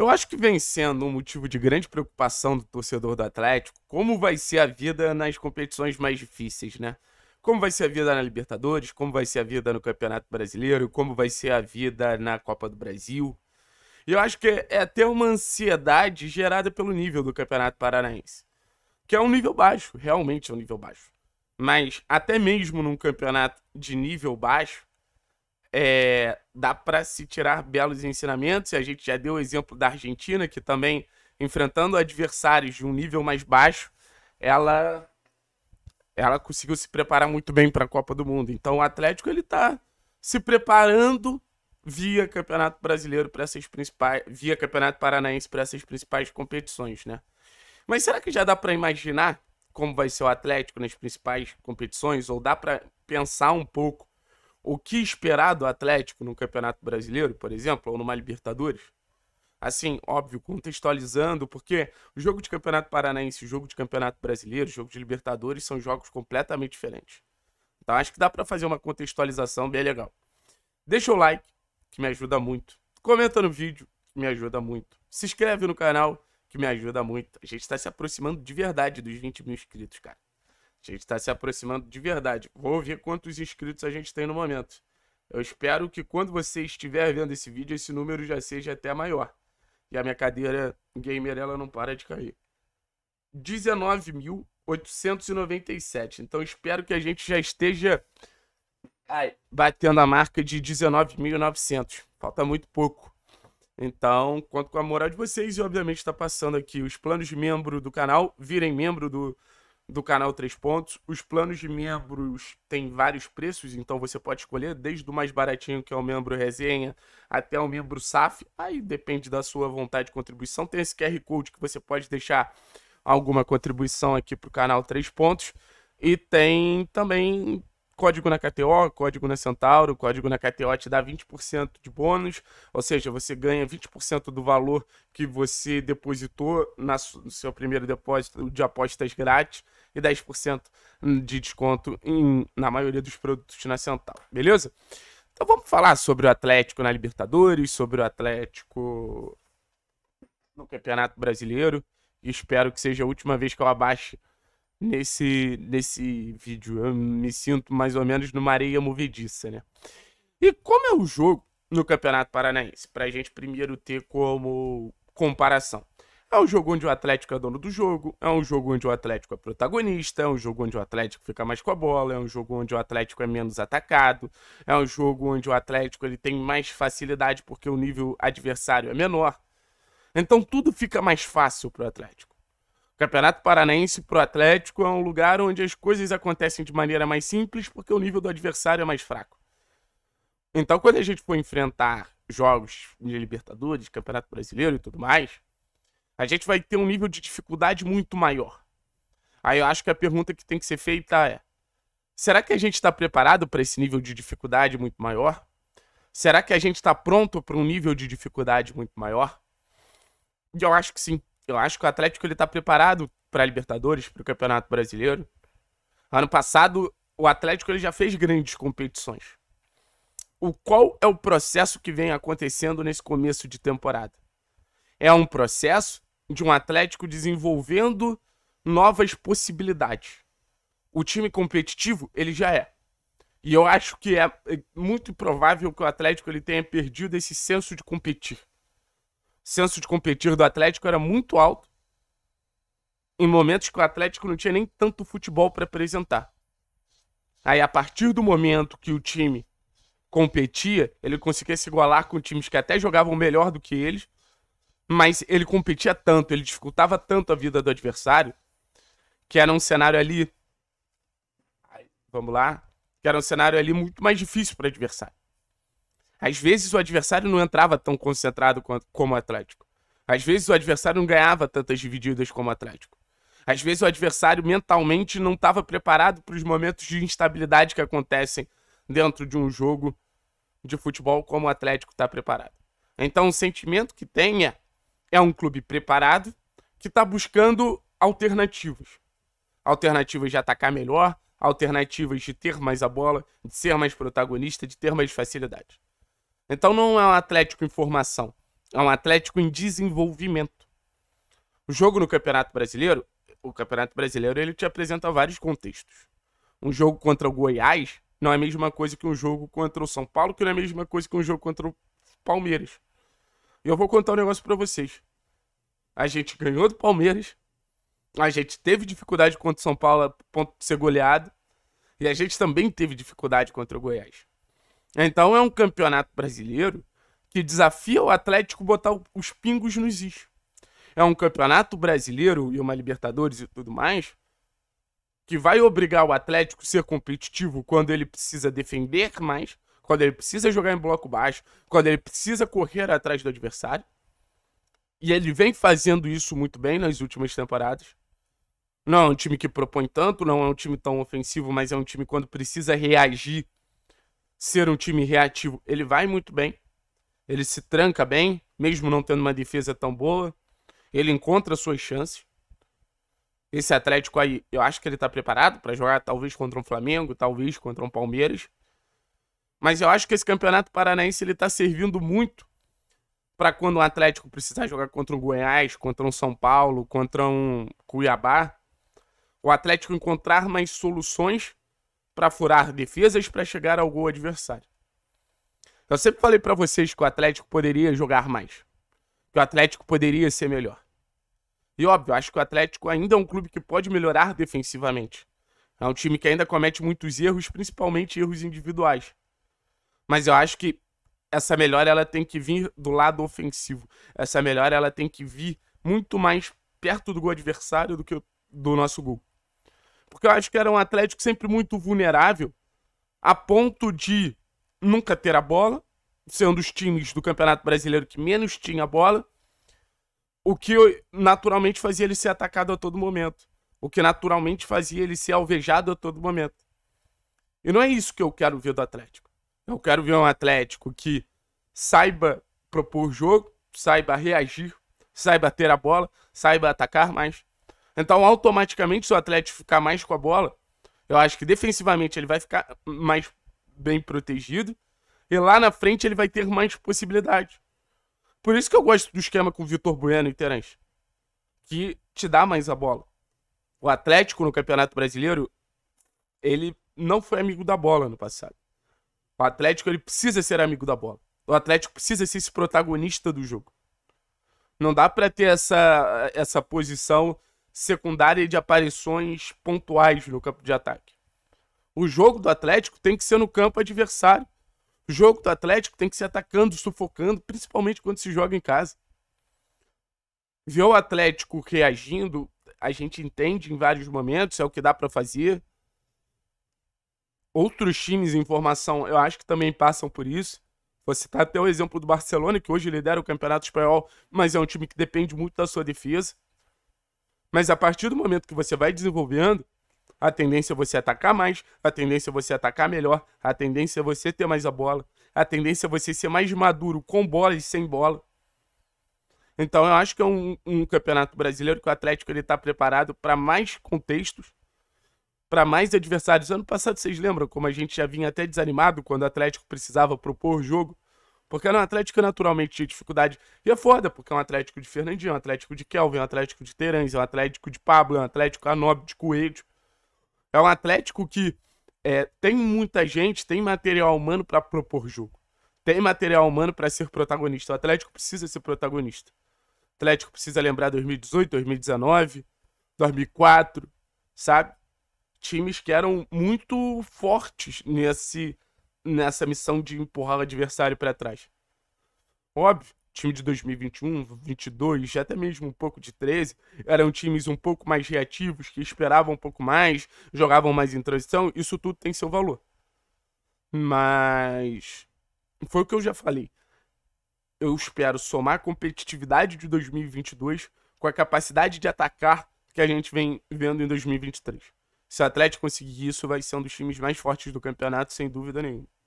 Eu acho que vem sendo um motivo de grande preocupação do torcedor do Atlético como vai ser a vida nas competições mais difíceis, né? Como vai ser a vida na Libertadores, como vai ser a vida no Campeonato Brasileiro, como vai ser a vida na Copa do Brasil. E eu acho que é até uma ansiedade gerada pelo nível do Campeonato Paranaense, que é um nível baixo, realmente é um nível baixo. Mas até mesmo num campeonato de nível baixo, é, dá para se tirar belos ensinamentos. A gente já deu o exemplo da Argentina, que também, enfrentando adversários de um nível mais baixo, ela, ela conseguiu se preparar muito bem para a Copa do Mundo. Então, o Atlético ele está se preparando via Campeonato Brasileiro para essas principais, via Campeonato Paranaense para essas principais competições, né? Mas será que já dá para imaginar como vai ser o Atlético nas principais competições ou dá para pensar um pouco o que esperar do Atlético no Campeonato Brasileiro, por exemplo, ou numa Libertadores. Assim, óbvio, contextualizando, porque o jogo de Campeonato Paranaense, o jogo de Campeonato Brasileiro, o jogo de Libertadores são jogos completamente diferentes. Então acho que dá para fazer uma contextualização bem legal. Deixa o like, que me ajuda muito. Comenta no vídeo, que me ajuda muito. Se inscreve no canal, que me ajuda muito. A gente está se aproximando de verdade dos 20 mil inscritos, cara. A gente está se aproximando de verdade. Vou ver quantos inscritos a gente tem no momento. Eu espero que quando você estiver vendo esse vídeo, esse número já seja até maior. E a minha cadeira gamer, ela não para de cair. 19.897. Então espero que a gente já esteja ai, batendo a marca de 19.900. Falta muito pouco. Então, conto com a moral de vocês e, obviamente, está passando aqui os planos de membro do canal. Virem membro do, do canal Três Pontos. Os planos de membros têm vários preços, então você pode escolher desde o mais baratinho, que é o membro resenha, até o membro SAF. Aí depende da sua vontade de contribuição. Tem esse QR Code que você pode deixar alguma contribuição aqui para o canal Três Pontos. E tem também código na KTO, código na Centauro, código na KTO te dá 20% de bônus, ou seja, você ganha 20% do valor que você depositou na, no seu primeiro depósito de apostas grátis e 10% de desconto em, na maioria dos produtos na Central, beleza? Então vamos falar sobre o Atlético na Libertadores, sobre o Atlético no Campeonato Brasileiro. Espero que seja a última vez que eu abaixe nesse, nesse vídeo. Eu me sinto mais ou menos numa areia movediça, né? E como é o jogo no Campeonato Paranaense? Para a gente primeiro ter como comparação. É um jogo onde o Atlético é dono do jogo, é um jogo onde o Atlético é protagonista, é um jogo onde o Atlético fica mais com a bola, é um jogo onde o Atlético é menos atacado, é um jogo onde o Atlético ele tem mais facilidade porque o nível adversário é menor. Então tudo fica mais fácil pro Atlético. O Campeonato Paranaense pro Atlético é um lugar onde as coisas acontecem de maneira mais simples porque o nível do adversário é mais fraco. Então quando a gente for enfrentar jogos de Libertadores, Campeonato Brasileiro e tudo mais, a gente vai ter um nível de dificuldade muito maior. Aí eu acho que a pergunta que tem que ser feita é: será que a gente está preparado para esse nível de dificuldade muito maior? Será que a gente está pronto para um nível de dificuldade muito maior? E eu acho que sim. Eu acho que o Atlético ele está preparado para a Libertadores, para o Campeonato Brasileiro. Ano passado, o Atlético ele já fez grandes competições. O qual é o processo que vem acontecendo nesse começo de temporada? É um processo de um Atlético desenvolvendo novas possibilidades. O time competitivo, ele já é. E eu acho que é, é muito provável que o Atlético ele tenha perdido esse senso de competir. O senso de competir do Atlético era muito alto em momentos que o Atlético não tinha nem tanto futebol para apresentar. Aí, a partir do momento que o time competia, ele conseguia se igualar com times que até jogavam melhor do que eles mas ele competia tanto, ele dificultava tanto a vida do adversário, que era um cenário ali. Vamos lá. Que era um cenário ali muito mais difícil para o adversário. Às vezes o adversário não entrava tão concentrado como o Atlético. Às vezes o adversário não ganhava tantas divididas como o Atlético. Às vezes o adversário mentalmente não estava preparado para os momentos de instabilidade que acontecem dentro de um jogo de futebol como o Atlético está preparado. Então o sentimento que tenha é, é um clube preparado que está buscando alternativas. Alternativas de atacar melhor, alternativas de ter mais a bola, de ser mais protagonista, de ter mais facilidade. Então não é um Atlético em formação, é um Atlético em desenvolvimento. O jogo no Campeonato Brasileiro, o Campeonato Brasileiro ele te apresenta vários contextos. Um jogo contra o Goiás não é a mesma coisa que um jogo contra o São Paulo, que não é a mesma coisa que um jogo contra o Palmeiras. E eu vou contar um negócio para vocês. A gente ganhou do Palmeiras. A gente teve dificuldade contra o São Paulo a ponto de ser goleado. E a gente também teve dificuldade contra o Goiás. Então é um campeonato brasileiro que desafia o Atlético botar os pingos nos is. É um campeonato brasileiro e uma Libertadores e tudo mais que vai obrigar o Atlético a ser competitivo quando ele precisa defender mais quando ele precisa jogar em bloco baixo, quando ele precisa correr atrás do adversário. E ele vem fazendo isso muito bem nas últimas temporadas. Não é um time que propõe tanto, não é um time tão ofensivo, mas é um time quando precisa reagir, ser um time reativo, ele vai muito bem. Ele se tranca bem, mesmo não tendo uma defesa tão boa. Ele encontra suas chances. Esse Atlético aí, eu acho que ele tá preparado para jogar talvez contra um Flamengo, talvez contra um Palmeiras. Mas eu acho que esse Campeonato Paranaense ele tá servindo muito para quando o Atlético precisar jogar contra o Goiás, contra um São Paulo, contra um Cuiabá, o Atlético encontrar mais soluções para furar defesas para chegar ao gol adversário. Eu sempre falei para vocês que o Atlético poderia jogar mais, que o Atlético poderia ser melhor. E óbvio, acho que o Atlético ainda é um clube que pode melhorar defensivamente. É um time que ainda comete muitos erros, principalmente erros individuais. Mas eu acho que essa melhora ela tem que vir do lado ofensivo. Essa melhora ela tem que vir muito mais perto do gol adversário do que do nosso gol. Porque eu acho que era um Atlético sempre muito vulnerável a ponto de nunca ter a bola, sendo os times do Campeonato Brasileiro que menos tinha a bola, o que naturalmente fazia ele ser atacado a todo momento, o que naturalmente fazia ele ser alvejado a todo momento. E não é isso que eu quero ver do Atlético. Eu quero ver um Atlético que saiba propor jogo, saiba reagir, saiba ter a bola, saiba atacar mais. Então, automaticamente, se o Atlético ficar mais com a bola, eu acho que defensivamente ele vai ficar mais bem protegido e lá na frente ele vai ter mais possibilidade. Por isso que eu gosto do esquema com o Vitor Bueno e Terence, que te dá mais a bola. O Atlético no Campeonato Brasileiro, ele não foi amigo da bola no passado. O Atlético ele precisa ser amigo da bola. O Atlético precisa ser esse protagonista do jogo. Não dá para ter essa, essa posição secundária de aparições pontuais no campo de ataque. O jogo do Atlético tem que ser no campo adversário. O jogo do Atlético tem que ser atacando, sufocando, principalmente quando se joga em casa. Ver o Atlético reagindo, a gente entende em vários momentos, é o que dá para fazer outros times em formação, eu acho que também passam por isso. Vou citar até o exemplo do Barcelona, que hoje lidera o Campeonato Espanhol, mas é um time que depende muito da sua defesa. Mas a partir do momento que você vai desenvolvendo, a tendência é você atacar mais, a tendência é você atacar melhor, a tendência é você ter mais a bola, a tendência é você ser mais maduro com bola e sem bola. Então eu acho que é um, um campeonato brasileiro que o Atlético ele está preparado para mais contextos para mais adversários. Ano passado, vocês lembram como a gente já vinha até desanimado quando o Atlético precisava propor o jogo? Porque era um Atlético naturalmente tinha dificuldade. E é foda, porque é um Atlético de Fernandinho, é um Atlético de Kelvin, é um Atlético de Terãs, é um Atlético de Pablo, é um Atlético Anob de Coelho. É um Atlético que é, tem muita gente, tem material humano para propor jogo. Tem material humano para ser protagonista. O Atlético precisa ser protagonista. O Atlético precisa lembrar 2018, 2019, 2004, sabe? times que eram muito fortes nesse, nessa missão de empurrar o adversário para trás. Óbvio, time de 2021, 22, até mesmo um pouco de 13, eram times um pouco mais reativos, que esperavam um pouco mais, jogavam mais em transição, isso tudo tem seu valor. Mas foi o que eu já falei. Eu espero somar a competitividade de 2022 com a capacidade de atacar que a gente vem vendo em 2023. Se o Atlético conseguir isso, vai ser um dos times mais fortes do campeonato, sem dúvida nenhuma.